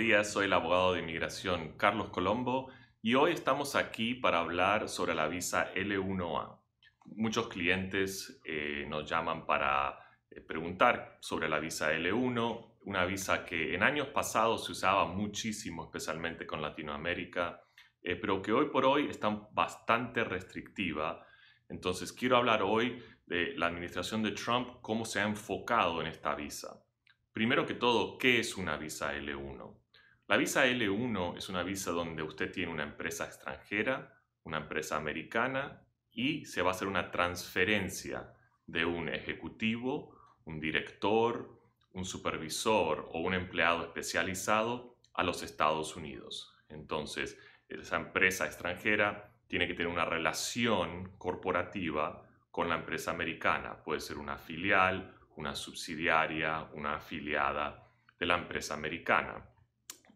días, soy el abogado de inmigración Carlos Colombo y hoy estamos aquí para hablar sobre la visa L1A. Muchos clientes eh, nos llaman para eh, preguntar sobre la visa L1, una visa que en años pasados se usaba muchísimo, especialmente con Latinoamérica, eh, pero que hoy por hoy está bastante restrictiva. Entonces quiero hablar hoy de la administración de Trump, cómo se ha enfocado en esta visa. Primero que todo, ¿qué es una visa L1? La visa L1 es una visa donde usted tiene una empresa extranjera, una empresa americana y se va a hacer una transferencia de un ejecutivo, un director, un supervisor o un empleado especializado a los Estados Unidos. Entonces, esa empresa extranjera tiene que tener una relación corporativa con la empresa americana. Puede ser una filial, una subsidiaria, una afiliada de la empresa americana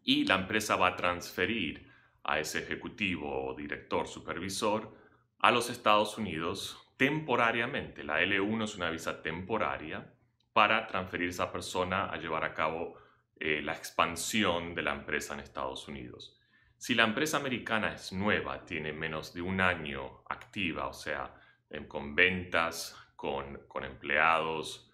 y la empresa va a transferir a ese ejecutivo o director supervisor a los Estados Unidos temporariamente. La L1 es una visa temporaria para transferir a esa persona a llevar a cabo eh, la expansión de la empresa en Estados Unidos. Si la empresa americana es nueva, tiene menos de un año activa, o sea, em, con ventas, con, empleados,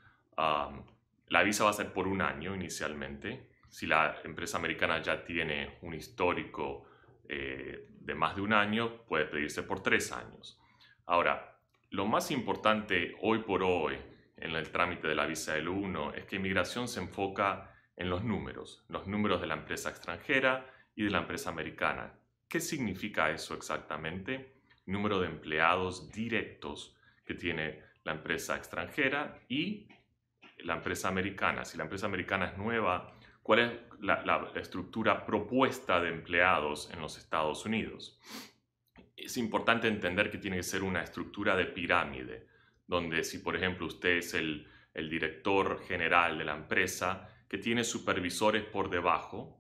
la visa va a ser por un año inicialmente si la empresa americana ya tiene un histórico eh, de más de un año, puede pedirse por tres años. Ahora, lo más importante hoy por hoy en el trámite de la visa L1 es que inmigración se enfoca en los números, los números de la empresa extranjera y de la empresa americana. ¿Qué significa eso exactamente? Número de empleados directos que tiene la empresa extranjera y la empresa americana. Si la empresa americana es nueva cuál es la, estructura propuesta de empleados en los Estados Unidos. Es importante entender que tiene que ser una estructura de pirámide, donde si por ejemplo usted es el, director general de la empresa, que tiene supervisores por debajo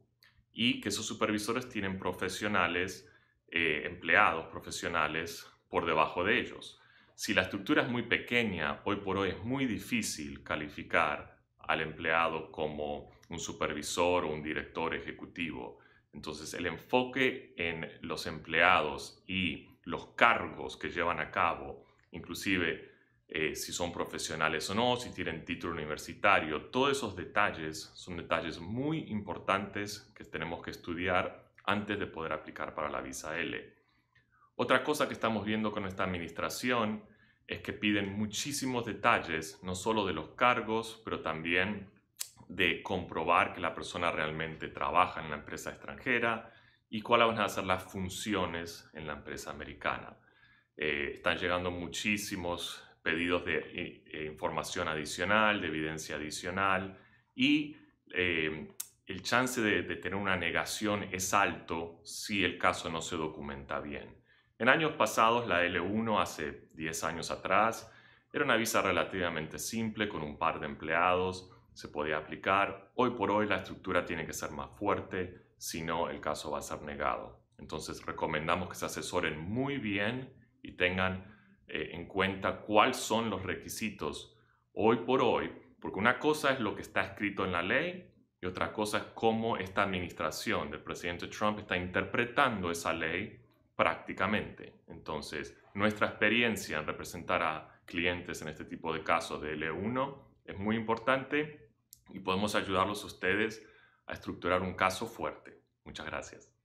y que esos supervisores tienen profesionales, eh, empleados profesionales por debajo de ellos. Si la estructura es muy pequeña, hoy por hoy es muy difícil calificar al empleado como un supervisor o un director ejecutivo. Entonces, el enfoque en los empleados y los cargos que llevan a cabo, inclusive eh, si son profesionales o no, si tienen título universitario, todos esos detalles son detalles muy importantes que tenemos que estudiar antes de poder aplicar para la visa L. Otra cosa que estamos viendo con esta administración es que piden muchísimos detalles, no solo de los cargos, pero también de comprobar que la persona realmente trabaja en la empresa extranjera y cuáles van a ser las funciones en la empresa americana. Eh, están llegando muchísimos pedidos de eh, eh, información adicional, de evidencia adicional y el chance de, de, tener una negación es alto si el caso no se documenta bien. En años pasados, la L1 hace 10 años atrás era una visa relativamente simple con un par de empleados se podía aplicar. Hoy por hoy la estructura tiene que ser más fuerte, si no el caso va a ser negado. Entonces recomendamos que se asesoren muy bien y tengan eh, en cuenta cuáles son los requisitos hoy por hoy, porque una cosa es lo que está escrito en la ley y otra cosa es cómo esta administración del presidente Trump está interpretando esa ley prácticamente. Entonces, nuestra experiencia en representar a clientes en este tipo de casos de L1 es muy importante y podemos ayudarlos ustedes a estructurar un caso fuerte. Muchas gracias.